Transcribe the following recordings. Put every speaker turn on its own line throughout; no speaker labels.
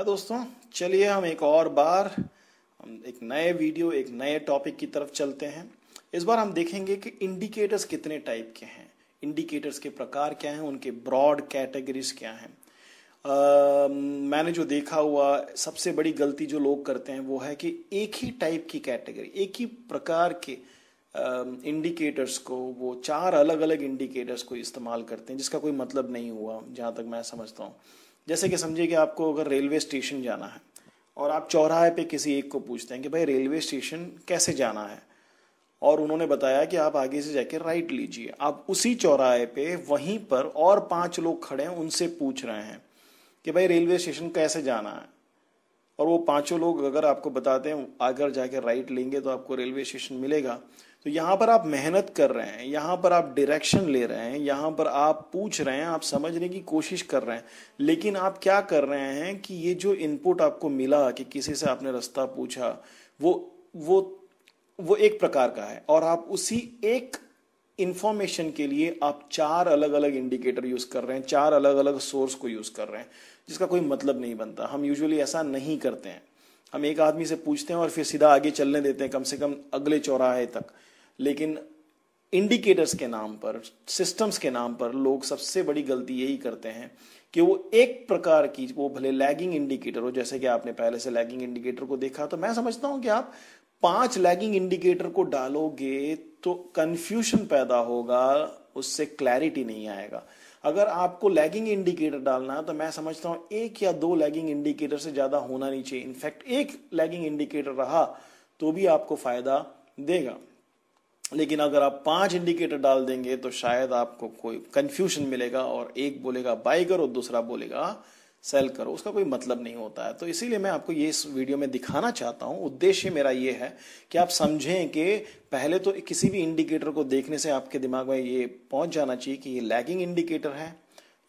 हाँ दोस्तों चलिए हम एक और बार हम एक नए वीडियो एक नए टॉपिक की तरफ चलते हैं इस बार हम देखेंगे कि इंडिकेटर्स कितने टाइप के हैं इंडिकेटर्स के प्रकार क्या हैं उनके ब्रॉड कैटेगरीज क्या हैं मैंने जो देखा हुआ सबसे बड़ी गलती जो लोग करते हैं वो है कि एक ही टाइप की कैटेगरी एक ही प्रकार के इंडिकेटर्स को वो चार अलग अलग इंडिकेटर्स को इस्तेमाल करते हैं जिसका कोई मतलब नहीं हुआ जहाँ तक मैं समझता हूँ जैसे कि समझिए कि आपको अगर रेलवे स्टेशन जाना है और आप चौराहे पे किसी एक को पूछते हैं कि भाई रेलवे स्टेशन कैसे जाना है और उन्होंने बताया कि आप आगे से जाके राइट लीजिए आप उसी चौराहे पे वहीं पर और पांच लोग खड़े हैं उनसे पूछ रहे हैं कि भाई रेलवे स्टेशन कैसे जाना है और वो पांचों लोग अगर आपको बताते हैं अगर जाके राइट लेंगे तो आपको रेलवे स्टेशन मिलेगा तो यहाँ पर आप मेहनत कर रहे हैं यहाँ पर आप डायरेक्शन ले रहे हैं यहाँ पर आप पूछ रहे हैं आप समझने की कोशिश कर रहे हैं लेकिन आप क्या कर रहे हैं कि ये जो इनपुट आपको मिला कि किसी से आपने रास्ता पूछा वो वो वो एक प्रकार का है और आप उसी एक इंफॉर्मेशन के लिए आप चार अलग अलग इंडिकेटर यूज कर रहे हैं चार अलग अलग सोर्स को यूज कर रहे हैं जिसका कोई मतलब नहीं बनता हम यूजुअली ऐसा नहीं करते हैं हम एक आदमी से पूछते हैं और फिर सीधा आगे चलने देते हैं कम से कम अगले चौराहे तक लेकिन इंडिकेटर्स के नाम पर सिस्टम्स के नाम पर लोग सबसे बड़ी गलती यही करते हैं कि वो एक प्रकार की वो भले लैगिंग इंडिकेटर हो जैसे कि आपने पहले से लैगिंग इंडिकेटर को देखा तो मैं समझता हूं कि आप पांच लैगिंग इंडिकेटर को डालोगे तो कंफ्यूजन पैदा होगा उससे क्लैरिटी नहीं आएगा अगर आपको लैगिंग इंडिकेटर डालना है तो मैं समझता हूँ एक या दो लैगिंग इंडिकेटर से ज़्यादा होना नहीं चाहिए इनफैक्ट एक लैगिंग इंडिकेटर रहा तो भी आपको फायदा देगा लेकिन अगर आप पांच इंडिकेटर डाल देंगे तो शायद आपको कोई कंफ्यूजन मिलेगा और एक बोलेगा बाई करो दूसरा बोलेगा सेल करो उसका कोई मतलब नहीं होता है तो इसीलिए मैं आपको ये इस वीडियो में दिखाना चाहता हूँ उद्देश्य मेरा ये है कि आप समझें कि पहले तो किसी भी इंडिकेटर को देखने से आपके दिमाग में ये पहुंच जाना चाहिए कि ये लैगिंग इंडिकेटर है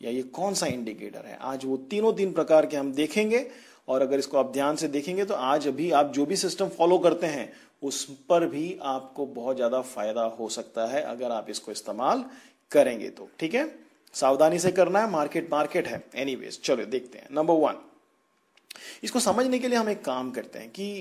या ये कौन सा इंडिकेटर है आज वो तीनों तीन प्रकार के हम देखेंगे और अगर इसको आप ध्यान से देखेंगे तो आज अभी आप जो भी सिस्टम फॉलो करते हैं उस पर भी आपको बहुत ज़्यादा फायदा हो सकता है अगर आप इसको इस्तेमाल करेंगे तो ठीक है सावधानी से करना है मार्केट मार्केट है एनीवेज चलो देखते हैं नंबर वन इसको समझने के लिए हम एक काम करते हैं कि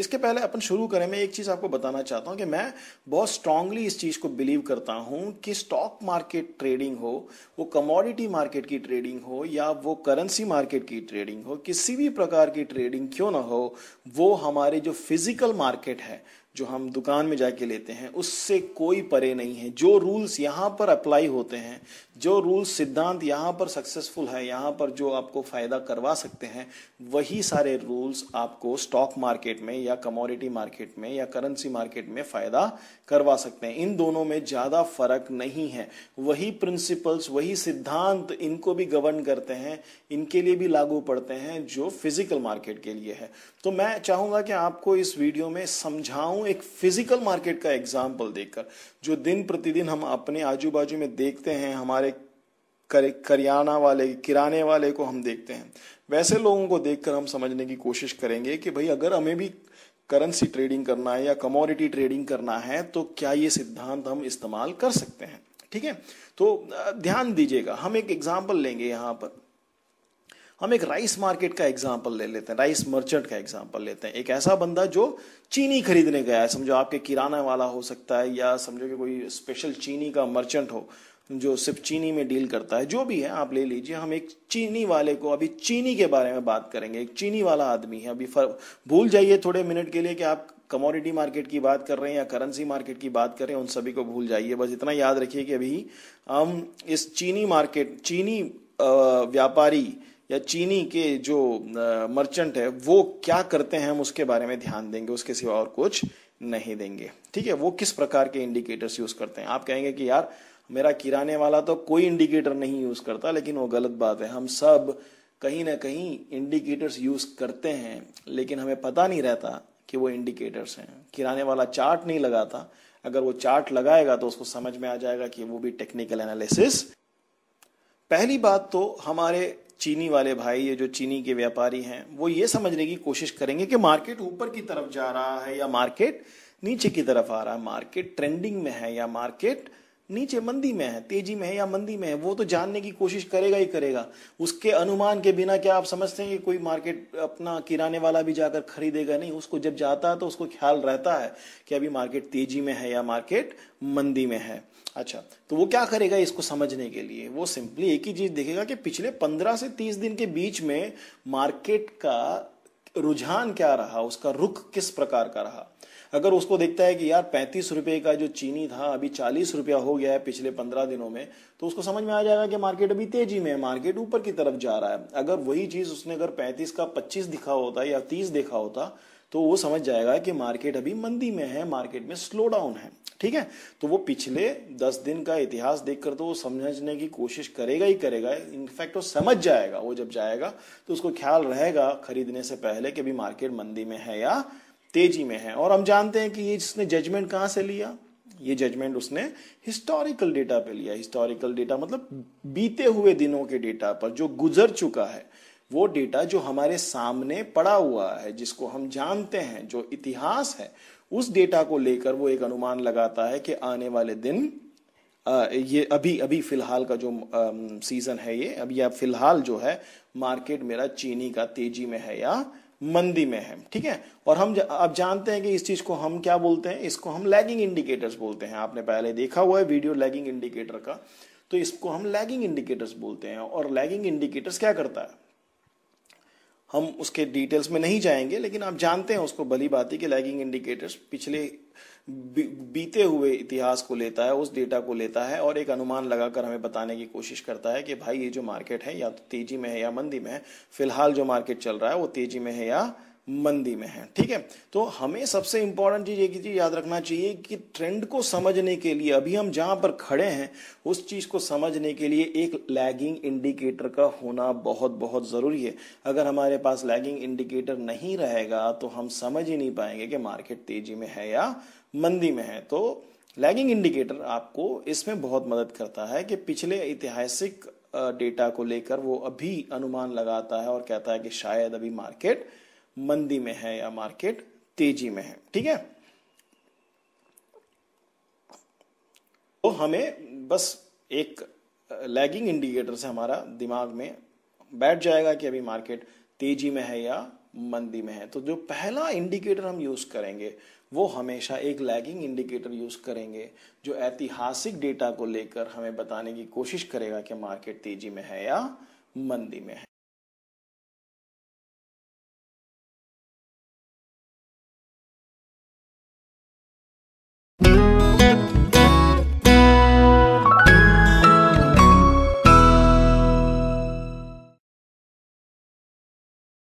इसके पहले अपन शुरू करें मैं एक चीज़ आपको बताना चाहता हूं कि मैं बहुत स्ट्रांगली इस चीज़ को बिलीव करता हूं कि स्टॉक मार्केट ट्रेडिंग हो वो कमोडिटी मार्केट की ट्रेडिंग हो या वो करेंसी मार्केट की ट्रेडिंग हो किसी भी प्रकार की ट्रेडिंग क्यों ना हो वो हमारे जो फिजिकल मार्केट है जो हम दुकान में जाके लेते हैं उससे कोई परे नहीं है जो रूल्स यहाँ पर अप्लाई होते हैं जो रूल्स सिद्धांत यहाँ पर सक्सेसफुल है यहाँ पर जो आपको फ़ायदा करवा सकते हैं वही सारे रूल्स आपको स्टॉक मार्केट में या कमोडिटी मार्केट में या करेंसी मार्केट में फ़ायदा करवा सकते हैं इन दोनों में ज़्यादा फर्क नहीं है वही प्रिंसिपल्स वही सिद्धांत इनको भी गवर्न करते हैं इनके लिए भी लागू पड़ते हैं जो फिजिकल मार्केट के लिए है तो मैं चाहूंगा कि आपको इस वीडियो में समझाऊ हूं एक फिजिकल मार्केट का एग्जाम्पल देकर जो दिन प्रतिदिन हम अपने आजू बाजू में देखते हैं हमारे करियाना वाले किराने वाले को हम देखते हैं वैसे लोगों को देखकर हम समझने की कोशिश करेंगे कि भाई अगर हमें भी करेंसी ट्रेडिंग करना है या कमोडिटी ट्रेडिंग करना है तो क्या ये सिद्धांत हम इस्तेमाल कर सकते हैं ठीक है तो ध्यान दीजिएगा हम एक एग्जाम्पल लेंगे यहाँ पर हम एक राइस मार्केट का एग्जाम्पल ले लेते हैं राइस मर्चेंट का एग्जाम्पल लेते हैं एक ऐसा बंदा जो चीनी खरीदने गया है समझो आपके किराना वाला हो सकता है या समझो कि कोई स्पेशल चीनी का मर्चेंट हो जो सिर्फ चीनी में डील करता है जो भी है आप ले लीजिए हम एक चीनी वाले को अभी चीनी के बारे में बात करेंगे एक चीनी वाला आदमी है अभी फर, भूल जाइए थोड़े मिनट के लिए कि आप कमोडिटी मार्केट की बात कर रहे हैं या करेंसी मार्केट की बात कर रहे हैं उन सभी को भूल जाइए बस इतना याद रखिए कि अभी हम इस चीनी मार्केट चीनी व्यापारी या चीनी के जो मर्चेंट है वो क्या करते हैं हम उसके बारे में ध्यान देंगे उसके सिवा और कुछ नहीं देंगे ठीक है वो किस प्रकार के इंडिकेटर्स यूज करते हैं आप कहेंगे कि यार मेरा किराने वाला तो कोई इंडिकेटर नहीं यूज करता लेकिन वो गलत बात है हम सब कहीं ना कहीं इंडिकेटर्स यूज करते हैं लेकिन हमें पता नहीं रहता कि वो इंडिकेटर्स हैं किराने वाला चार्ट नहीं लगाता अगर वो चार्ट लगाएगा तो उसको समझ में आ जाएगा कि वो भी टेक्निकल एनालिसिस पहली बात तो हमारे चीनी वाले भाई ये जो चीनी के व्यापारी हैं वो ये समझने की कोशिश करेंगे कि मार्केट ऊपर की तरफ जा रहा है या मार्केट नीचे की तरफ आ रहा है मार्केट ट्रेंडिंग में है या मार्केट नीचे मंदी में है तेजी में है या मंदी में है वो तो जानने की कोशिश करेगा ही करेगा उसके अनुमान के बिना क्या आप समझते हैं कि कोई मार्केट अपना किराने वाला भी जाकर खरीदेगा नहीं उसको जब जाता है तो उसको ख्याल रहता है कि अभी मार्केट तेजी में है या मार्केट मंदी में है अच्छा तो वो क्या करेगा इसको समझने के लिए वो सिंपली एक ही चीज देखेगा कि पिछले पंद्रह से तीस दिन के बीच में मार्केट का रुझान क्या रहा उसका रुख किस प्रकार का रहा अगर उसको देखता है कि यार पैंतीस रुपए का जो चीनी था अभी चालीस रुपया हो गया है पिछले पंद्रह दिनों में तो उसको समझ में आ जाएगा कि मार्केट अभी तेजी में है मार्केट ऊपर की तरफ जा रहा है अगर वही चीज उसने अगर पैंतीस का पच्चीस दिखा होता या तीस देखा होता तो वो समझ जाएगा कि मार्केट अभी मंदी में है मार्केट में स्लो डाउन है ठीक है तो वो पिछले दस दिन का इतिहास देखकर तो वो समझने की कोशिश करेगा ही करेगा इनफैक्ट वो समझ जाएगा वो जब जाएगा तो उसको ख्याल रहेगा खरीदने से पहले कि अभी मार्केट मंदी में है या तेजी में है और हम जानते हैं कि ये जिसने जजमेंट कहाँ से लिया ये जजमेंट उसने हिस्टोरिकल डेटा पे लिया हिस्टोरिकल डेटा मतलब बीते हुए दिनों के डेटा पर जो गुजर चुका है वो डेटा जो हमारे सामने पड़ा हुआ है जिसको हम जानते हैं जो इतिहास है उस डेटा को लेकर वो एक अनुमान लगाता है कि आने वाले दिन ये अभी अभी फिलहाल का जो सीजन है ये अभी या फिलहाल जो है मार्केट मेरा चीनी का तेजी में है या मंदी में है ठीक है और हम जा, जानते हैं कि इस चीज को हम क्या बोलते हैं इसको हम लैगिंग इंडिकेटर्स बोलते हैं आपने पहले देखा हुआ है वीडियो लैगिंग इंडिकेटर का तो इसको हम लैगिंग इंडिकेटर्स बोलते हैं और लैगिंग इंडिकेटर्स क्या करता है हम उसके डिटेल्स में नहीं जाएंगे लेकिन आप जानते हैं उसको भली बात ही कि लैगिंग इंडिकेटर्स पिछले बी, बीते हुए इतिहास को लेता है उस डेटा को लेता है और एक अनुमान लगाकर हमें बताने की कोशिश करता है कि भाई ये जो मार्केट है या तो तेजी में है या मंदी में है फिलहाल जो मार्केट चल रहा है वो तेजी में है या मंदी में है ठीक है तो हमें सबसे इंपॉर्टेंट चीज एक चीज याद रखना चाहिए कि ट्रेंड को समझने के लिए अभी हम जहां पर खड़े हैं उस चीज को समझने के लिए एक लैगिंग इंडिकेटर का होना बहुत बहुत जरूरी है अगर हमारे पास लैगिंग इंडिकेटर नहीं रहेगा तो हम समझ ही नहीं पाएंगे कि मार्केट तेजी में है या मंदी में है तो लैगिंग इंडिकेटर आपको इसमें बहुत मदद करता है कि पिछले ऐतिहासिक डेटा को लेकर वो अभी अनुमान लगाता है और कहता है कि शायद अभी मार्केट मंदी में है या मार्केट तेजी में है ठीक है तो हमें बस एक लैगिंग इंडिकेटर से हमारा दिमाग में बैठ जाएगा कि अभी मार्केट तेजी में है या मंदी में है तो जो पहला इंडिकेटर हम यूज करेंगे वो हमेशा एक लैगिंग इंडिकेटर यूज करेंगे जो ऐतिहासिक डेटा को लेकर हमें बताने की कोशिश करेगा कि मार्केट तेजी में है या मंदी में है